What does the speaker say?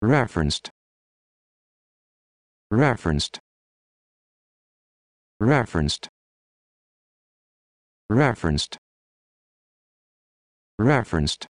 referenced referenced referenced referenced referenced